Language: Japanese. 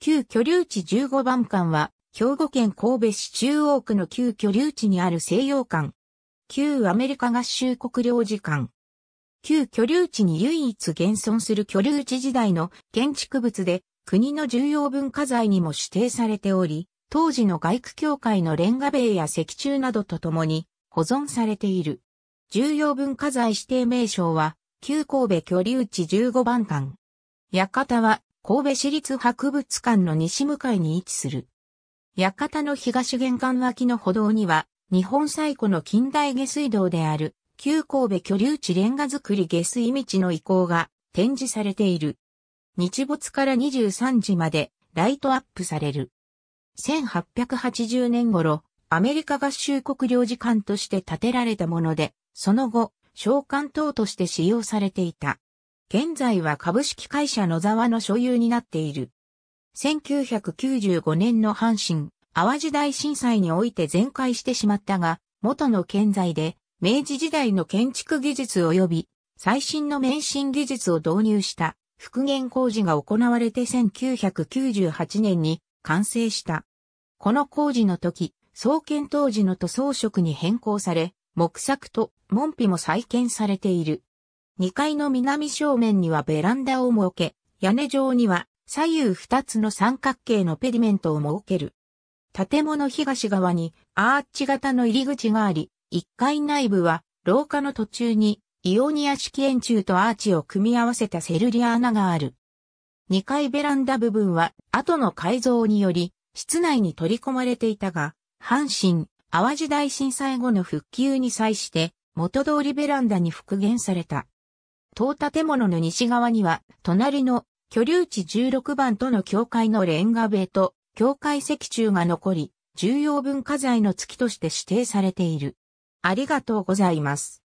旧居留地15番館は、兵庫県神戸市中央区の旧居留地にある西洋館。旧アメリカ合衆国領事館。旧居留地に唯一現存する居留地時代の建築物で、国の重要文化財にも指定されており、当時の外区協会のレンガ塀や石柱などとともに保存されている。重要文化財指定名称は、旧神戸居留地15番館。館は神戸市立博物館の西向かいに位置する。館の東玄関脇の歩道には、日本最古の近代下水道である、旧神戸居留地レンガ造り下水道の遺構が展示されている。日没から23時までライトアップされる。1880年頃、アメリカ合衆国領事館として建てられたもので、その後、召喚等として使用されていた。現在は株式会社野沢の所有になっている。1995年の阪神、淡路大震災において全壊してしまったが、元の建材で、明治時代の建築技術及び、最新の免震技術を導入した復元工事が行われて1998年に完成した。この工事の時、創建当時の塗装色に変更され、木作と門扉も再建されている。2階の南正面にはベランダを設け、屋根上には左右2つの三角形のペディメントを設ける。建物東側にアーチ型の入り口があり、1階内部は廊下の途中にイオニア式円柱とアーチを組み合わせたセルリア穴がある。2階ベランダ部分は後の改造により室内に取り込まれていたが、阪神、淡路大震災後の復旧に際して元通りベランダに復元された。当建物の西側には、隣の居留地16番との境界のレンガ塀と境界石柱が残り、重要文化財の月として指定されている。ありがとうございます。